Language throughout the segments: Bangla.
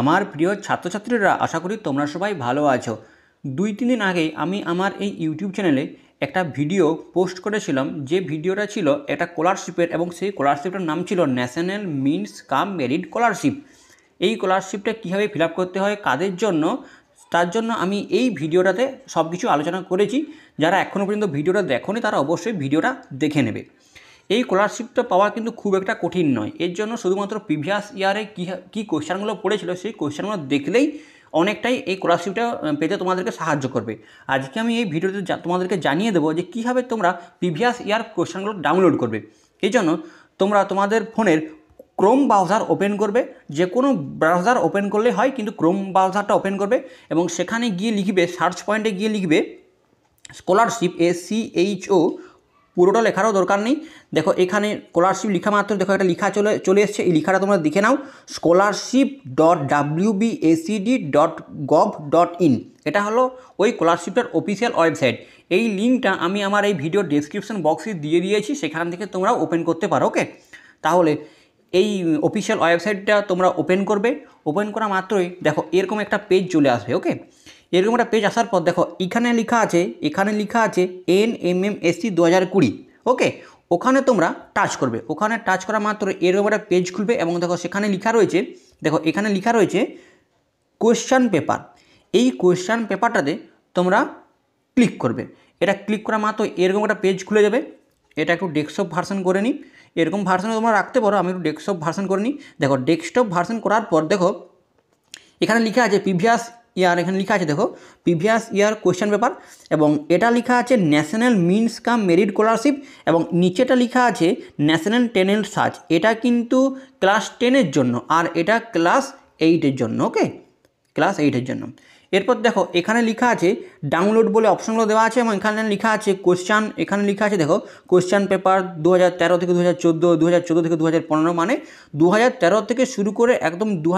আমার প্রিয় ছাত্রছাত্রীরা আশা করি তোমরা সবাই ভালো আছো দুই তিন দিন আগে আমি আমার এই ইউটিউব চ্যানেলে একটা ভিডিও পোস্ট করেছিলাম যে ভিডিওটা ছিল একটা স্কলারশিপের এবং সেই স্কলারশিপটার নাম ছিল national means cum merit scholarship এই স্কলারশিপটা কীভাবে ফিল করতে হয় কাদের জন্য তার জন্য আমি এই ভিডিওটাতে সব কিছু আলোচনা করেছি যারা এখনও পর্যন্ত ভিডিওটা দেখোনি তারা অবশ্যই ভিডিওটা দেখে নেবে এই স্কলারশিপটা পাওয়া কিন্তু খুব একটা কঠিন নয় এর জন্য শুধুমাত্র প্রিভিয়াস ইয়ারে কী কী কোয়েশ্চানগুলো পড়েছিল সেই কোয়েশ্চানগুলো দেখলেই অনেকটাই এই স্কলারশিপটা পেতে তোমাদেরকে সাহায্য করবে আজকে আমি এই ভিডিওতে তোমাদেরকে জানিয়ে দেবো যে কীভাবে তোমরা প্রিভিয়াস ইয়ার কোয়েশ্চানগুলো ডাউনলোড করবে এই জন্য তোমরা তোমাদের ফোনের ক্রোম ব্রাউজার ওপেন করবে যে কোনো ব্রাউজার ওপেন করলে হয় কিন্তু ক্রোম ব্রাউজারটা ওপেন করবে এবং সেখানে গিয়ে লিখবে সার্চ পয়েন্টে গিয়ে লিখবে scholarship A C H O পুরোটা লেখারও দরকার নেই দেখো এখানে স্কলারশিপ লেখা মাত্র দেখো একটা লেখা চলে চলে এসছে এই লেখাটা তোমরা দেখে নাও scholarship dot WBACD dot gov dot in এটা হলো ওই স্কলারশিপটার অফিসিয়াল ওয়েবসাইট এই লিঙ্কটা আমি আমার এই ভিডিও ডিসক্রিপশন বক্সে দিয়ে দিয়েছি সেখান থেকে তোমরা ওপেন করতে পারো ওকে তাহলে এই অফিসিয়াল ওয়েবসাইটটা তোমরা ওপেন করবে ওপেন করা মাত্রই দেখো এরকম একটা পেজ চলে আসবে ওকে এরকম একটা পেজ আসার পর দেখো এখানে লেখা আছে এখানে লেখা আছে এন এম এম এসসি দু হাজার কুড়ি ওকে ওখানে তোমরা টাচ করবে ওখানে টাচ করা মাত্র এরকম একটা পেজ খুলবে এবং দেখো সেখানে লেখা রয়েছে দেখো এখানে লেখা রয়েছে কোয়েশ্চান পেপার এই কোয়েশ্চান পেপারটাতে তোমরা ক্লিক করবে এটা ক্লিক করা মাত্র এরকম একটা পেজ খুলে যাবে এটা একটু ডেস্কটপ ভার্সন করে নিই এরকম ভার্সনে তোমরা রাখতে পারো আমি একটু ডেস্কটপ ভার্সন করে নিই দেখো ডেস্কটপ ভার্সন করার পর দেখো এখানে লেখা আছে প্রিভিয়াস ইয়ার এখানে লেখা আছে দেখো প্রিভিয়াস ইয়ার কোয়েশ্চেন পেপার এবং এটা লেখা আছে national means cum merit scholarship এবং নিচেটা লেখা আছে ন্যাশনাল টেনেল সার্চ এটা কিন্তু ক্লাস টেনের জন্য আর এটা ক্লাস এইটের জন্য ওকে ক্লাস এইটের জন্য এরপর দেখো এখানে লেখা আছে ডাউনলোড বলে অপশনগুলো দেওয়া আছে এবং এখানে লেখা আছে কোশ্চান এখানে লেখা আছে দেখো কোশ্চান পেপার দু থেকে দু হাজার চোদ্দো থেকে দু মানে দু থেকে শুরু করে একদম দু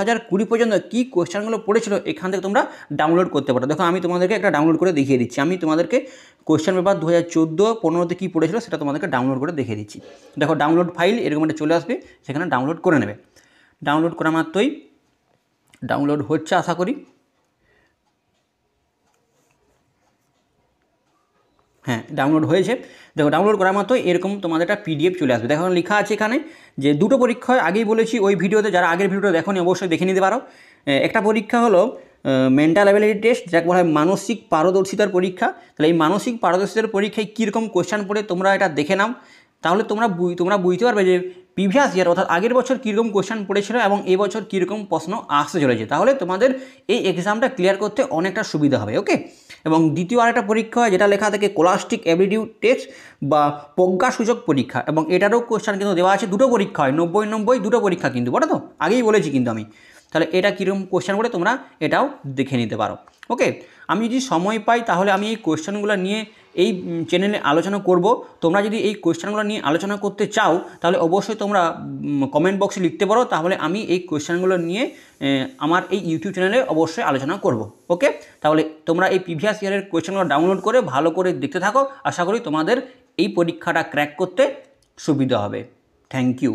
পর্যন্ত কী কোশ্চানগুলো পড়েছিল এখান থেকে তোমরা ডাউনলোড করতে পারো দেখো আমি তোমাদেরকে একটা ডাউনলোড করে দেখিয়ে দিচ্ছি আমি তোমাদেরকে কোশ্চেন পেপার দু হাজার চোদ্দো পনেরোতে কী পড়েছিল সেটা তোমাদেরকে ডাউনলোড করে দেখিয়ে দিচ্ছি দেখো ডাউনলোড ফাইল এরকম একটা চলে আসবে সেখানে ডাউনলোড করে নেবে ডাউনলোড করা মাত্রই ডাউনলোড হচ্ছে আশা করি হ্যাঁ ডাউনলোড হয়েছে দেখো ডাউনলোড করা মতো এরকম তোমাদের একটা পিডিএফ চলে আসবে দেখো লেখা আছে এখানে যে দুটো পরীক্ষায় আগেই বলেছি ওই ভিডিওতে যারা আগের ভিডিওটা দেখো অবশ্যই দেখে নিতে পারো একটা পরীক্ষা হলো মেন্টাল অ্যাবিলিটি টেস্ট যাকে বলা হয় মানসিক পারদর্শিতার পরীক্ষা তাহলে এই মানসিক পারদর্শিতার পরীক্ষায় কীরকম কোয়েশ্চান পড়ে তোমরা এটা দেখে নাও তাহলে তোমরা তোমরা বুঝতে পারবে যে প্রিভিয়াস ইয়ার অর্থাৎ আগের বছর কীরকম কোয়েশ্চেন পড়েছিল এবং এবছর কীরকম প্রশ্ন আসতে চলেছে তাহলে তোমাদের এই এক্সামটা ক্লিয়ার করতে অনেকটা সুবিধা হবে ওকে এবং দ্বিতীয় আর একটা পরীক্ষা হয় যেটা লেখা থাকে কোলাস্টিক অ্যাবিডিউড টেস্ট বা প্রজ্ঞাসূচক পরীক্ষা এবং এটারও কোয়েশ্চেন কিন্তু দেওয়া আছে দুটো পরীক্ষা হয় নব্বই নব্বই দুটো পরীক্ষা কিন্তু বলো তো আগেই বলেছি কিন্তু আমি তাহলে এটা কীরকম কোশ্চেন করে তোমরা এটাও দেখে নিতে পারো ওকে আমি যদি সময় পাই তাহলে আমি এই কোশ্চেনগুলো নিয়ে এই চ্যানেলে আলোচনা করব তোমরা যদি এই কোয়েশ্চেনগুলো নিয়ে আলোচনা করতে চাও তাহলে অবশ্যই তোমরা কমেন্ট বক্সে লিখতে পারো তাহলে আমি এই কোয়েশ্চেনগুলো নিয়ে আমার এই ইউটিউব চ্যানেলে অবশ্যই আলোচনা করব ওকে তাহলে তোমরা এই প্রিভিয়াস ইয়ারের কোয়েশ্চেনগুলো ডাউনলোড করে ভালো করে দেখতে থাকো আশা করি তোমাদের এই পরীক্ষাটা ক্র্যাক করতে সুবিধা হবে থ্যাংক ইউ